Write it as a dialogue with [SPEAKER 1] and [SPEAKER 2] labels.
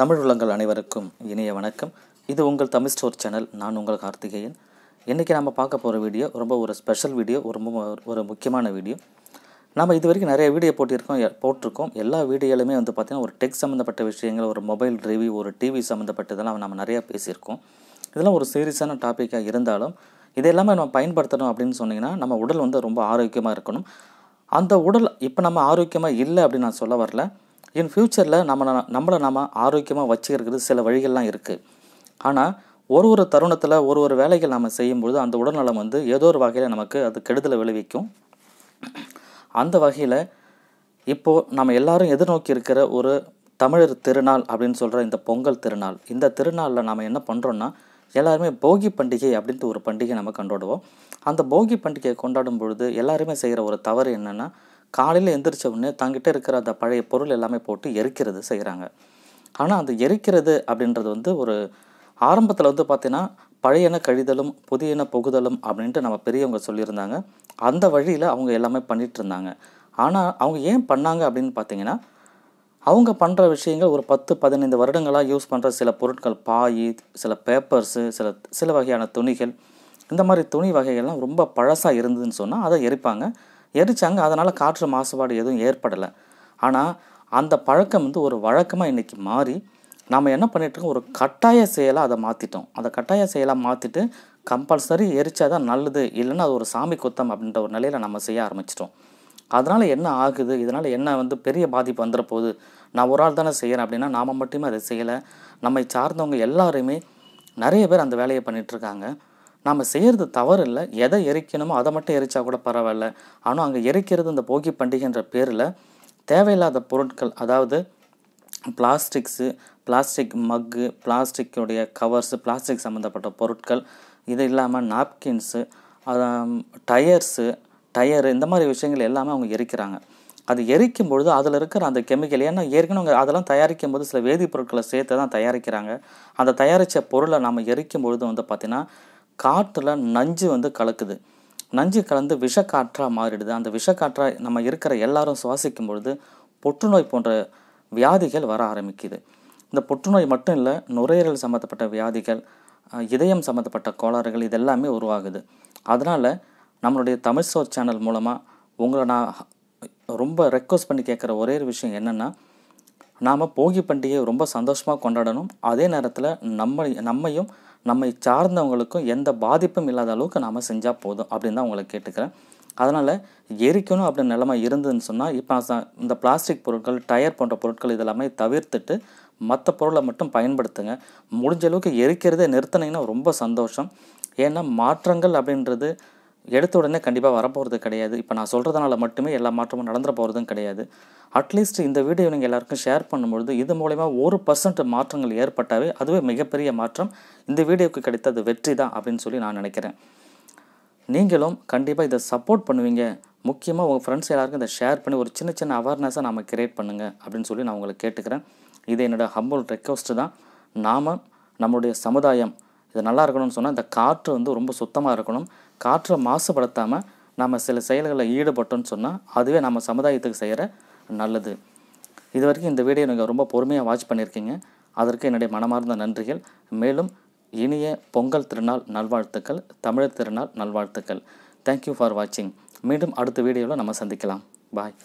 [SPEAKER 1] தமிழ் உள்ளங்கள் அனைவருக்கும் இனிய வணக்கம் இது உங்கள் தமிழ் ஸ்டோர் சேனல் நான் உங்கள் கார்த்திகேயன் இன்றைக்கி நம்ம பார்க்க போகிற வீடியோ ரொம்ப ஒரு ஸ்பெஷல் வீடியோ ரொம்ப ஒரு முக்கியமான வீடியோ நம்ம இது வரைக்கும் நிறைய வீடியோ போட்டிருக்கோம் போட்டிருக்கோம் எல்லா வீடியோலையுமே வந்து பார்த்திங்கன்னா ஒரு டெக் சம்மந்தப்பட்ட விஷயங்கள் ஒரு மொபைல் ரிவ்யூ ஒரு டிவி சம்மந்தப்பட்டதெல்லாம் நம்ம நிறையா பேசியிருக்கோம் இதெல்லாம் ஒரு சீரியஸான டாப்பிக்காக இருந்தாலும் இது எல்லாமே நம்ம பயன்படுத்தணும் அப்படின்னு சொன்னிங்கன்னா நம்ம உடல் வந்து ரொம்ப ஆரோக்கியமாக இருக்கணும் அந்த உடல் இப்போ நம்ம ஆரோக்கியமாக இல்லை அப்படின்னு நான் சொல்ல வரல என் ஃப்யூச்சரில் நம்ம நம்மளை நாம் ஆரோக்கியமாக வச்சுக்கிறது சில வழிகள்லாம் இருக்குது ஆனால் ஒரு ஒரு தருணத்தில் ஒரு ஒரு வேலைகள் நாம் செய்யும்பொழுது அந்த உடல்நலம் வந்து ஏதோ ஒரு வகையில் நமக்கு அது கெடுதலை விளைவிக்கும் அந்த வகையில் இப்போது நம்ம எல்லாரும் எதிர்நோக்கி இருக்கிற ஒரு தமிழர் திருநாள் அப்படின்னு சொல்கிற இந்த பொங்கல் திருநாள் இந்த திருநாளில் நாம் என்ன பண்ணுறோன்னா எல்லாருமே போகி பண்டிகை அப்படின்ட்டு ஒரு பண்டிகை நம்ம கொண்டாடுவோம் அந்த போகி பண்டிகையை கொண்டாடும் பொழுது எல்லாருமே செய்கிற ஒரு தவறு என்னென்னா காலையில் எந்திரிச்ச உடனே தங்கிட்ட இருக்கிற அந்த பழைய பொருள் எல்லாமே போட்டு எரிக்கிறது செய்கிறாங்க ஆனால் அந்த எரிக்கிறது அப்படின்றது வந்து ஒரு ஆரம்பத்தில் வந்து பார்த்திங்கன்னா பழையன கழிதலும் புதியன புகுதலும் அப்படின்ட்டு நம்ம பெரியவங்க சொல்லியிருந்தாங்க அந்த வழியில் அவங்க எல்லாமே பண்ணிகிட்டு இருந்தாங்க ஆனால் அவங்க ஏன் பண்ணாங்க அப்படின்னு பார்த்தீங்கன்னா அவங்க பண்ணுற விஷயங்கள் ஒரு பத்து பதினைந்து வருடங்களாக யூஸ் பண்ணுற சில பொருட்கள் பாய் சில பேப்பர்ஸு சில சில வகையான துணிகள் இந்த மாதிரி துணி வகைகள்லாம் ரொம்ப பழசாக இருந்ததுன்னு சொன்னால் அதை எரிப்பாங்க எரிச்சாங்க அதனால் காற்று மாசுபாடு எதுவும் ஏற்படலை ஆனால் அந்த பழக்கம் வந்து ஒரு வழக்கமாக இன்றைக்கி மாறி நம்ம என்ன பண்ணிட்டுருக்கோம் ஒரு கட்டாய செயலாக அதை மாற்றிட்டோம் அந்த கட்டாய செயலாக மாற்றிட்டு கம்பல்சரி எரிச்சா தான் நல்லது இல்லைன்னா அது ஒரு சாமி குத்தம் அப்படின்ற ஒரு நிலையில் நம்ம செய்ய ஆரம்பிச்சிட்டோம் அதனால் என்ன ஆகுது இதனால் என்ன வந்து பெரிய பாதிப்பு வந்துட போகுது நான் ஒரு ஆள் தானே செய்கிறேன் அப்படின்னா நாம் மட்டுமே அதை செய்யலை நம்மை சார்ந்தவங்க எல்லாருமே நிறைய பேர் அந்த வேலையை பண்ணிகிட்ருக்காங்க நாம் செய்கிறது தவறு இல்லை எதை எரிக்கணுமோ அதை மட்டும் எரித்தா கூட பரவாயில்ல ஆனால் அங்கே எரிக்கிறது இந்த போகி பண்டிகைன்ற பேரில் தேவையில்லாத பொருட்கள் அதாவது பிளாஸ்டிக்ஸு பிளாஸ்டிக் மக்கு பிளாஸ்டிக்குடைய கவர்ஸு பிளாஸ்டிக் சம்மந்தப்பட்ட பொருட்கள் இது இல்லாமல் நாப்கின்ஸு டயர்ஸு டயரு இந்த மாதிரி விஷயங்கள் எல்லாமே அவங்க எரிக்கிறாங்க அது எரிக்கும் பொழுது அதில் இருக்கிற அந்த கெமிக்கல் ஏன்னா ஏற்கனவே அவங்க அதெல்லாம் தயாரிக்கும் போது சில வேதிப்பொருட்களை சேர்த்து தான் தயாரிக்கிறாங்க அந்த தயாரித்த பொருளை நம்ம எரிக்கும் பொழுது வந்து பார்த்திங்கன்னா காற்றில் நஞ்சு வந்து கலக்குது நஞ்சு கலந்து விஷக்காற்றாக மாறிடுது அந்த விஷக்காற்றாக நம்ம இருக்கிற எல்லாரும் சுவாசிக்கும் பொழுது புற்றுநோய் போன்ற வியாதிகள் வர ஆரம்பிக்குது இந்த புற்றுநோய் மட்டும் இல்லை நுரையீரல் சம்மந்தப்பட்ட வியாதிகள் இதயம் சம்மந்தப்பட்ட கோளாறுகள் இதெல்லாமே உருவாகுது அதனால் நம்மளுடைய தமிழ் ஷோ சேனல் மூலமாக உங்களை நான் ரொம்ப ரெக்வஸ்ட் பண்ணி கேட்குற ஒரே ஒரு விஷயம் என்னென்னா நாம் போகி பண்டிகையை ரொம்ப சந்தோஷமாக கொண்டாடணும் அதே நேரத்தில் நம்ம நம்மையும் நம்மை சார்ந்தவங்களுக்கும் எந்த பாதிப்பும் இல்லாத அளவுக்கு நாம் செஞ்சால் போதும் அப்படின்னு தான் உங்களை கேட்டுக்கிறேன் அதனால் எரிக்கணும் அப்படி நிலமை இருந்ததுன்னு சொன்னால் இப்போ இந்த பிளாஸ்டிக் பொருட்கள் டயர் போன்ற பொருட்கள் இதெல்லாமே தவிர்த்துட்டு மற்ற பொருளை மட்டும் பயன்படுத்துங்க முடிஞ்ச அளவுக்கு எரிக்கிறதே நிறுத்தினீங்கன்னா ரொம்ப சந்தோஷம் ஏன்னா மாற்றங்கள் அப்படின்றது எடுத்த உடனே கண்டிப்பாக வரப்போகிறது கிடையாது இப்போ நான் சொல்கிறதுனால மட்டுமே எல்லா மாற்றமும் நடந்துட போகிறதும் கிடையாது அட்லீஸ்ட் இந்த வீடியோ நீங்கள் எல்லாருக்கும் ஷேர் பண்ணும்பொழுது இது மூலயமா ஒரு பர்சன்ட் மாற்றங்கள் ஏற்பட்டாவே அதுவே மிகப்பெரிய மாற்றம் இந்த வீடியோவுக்கு கிடைத்தது வெற்றி தான் அப்படின்னு சொல்லி நான் நினைக்கிறேன் நீங்களும் கண்டிப்பாக இதை சப்போர்ட் பண்ணுவீங்க முக்கியமாக உங்கள் ஃப்ரெண்ட்ஸ் எல்லாருக்கும் இதை ஷேர் பண்ணி ஒரு சின்ன சின்ன அவேர்னஸாக நாம் கிரியேட் பண்ணுங்கள் அப்படின்னு சொல்லி நான் உங்களை கேட்டுக்கிறேன் இது என்னோடய ஹம்பல் ரெக்வஸ்ட்டு தான் நாம் நம்மளுடைய சமுதாயம் இது நல்லா இருக்கணும்னு சொன்னால் இந்த காற்று வந்து ரொம்ப சுத்தமாக இருக்கணும் காற்றை மாசுபடுத்தாமல் நம்ம சில செயல்களில் ஈடுபட்டோம்னு சொன்னால் அதுவே நம்ம சமுதாயத்துக்கு செய்கிற நல்லது இது வரைக்கும் இந்த வீடியோ நீங்கள் ரொம்ப பொறுமையாக வாட்ச் பண்ணியிருக்கீங்க அதற்கு என்னுடைய மனமார்ந்த நன்றிகள் மேலும் இனிய பொங்கல் திருநாள் நல்வாழ்த்துக்கள் தமிழர் திருநாள் நல்வாழ்த்துக்கள் தேங்க்யூ ஃபார் வாட்சிங் மீண்டும் அடுத்த வீடியோவில் நம்ம சந்திக்கலாம் பாய்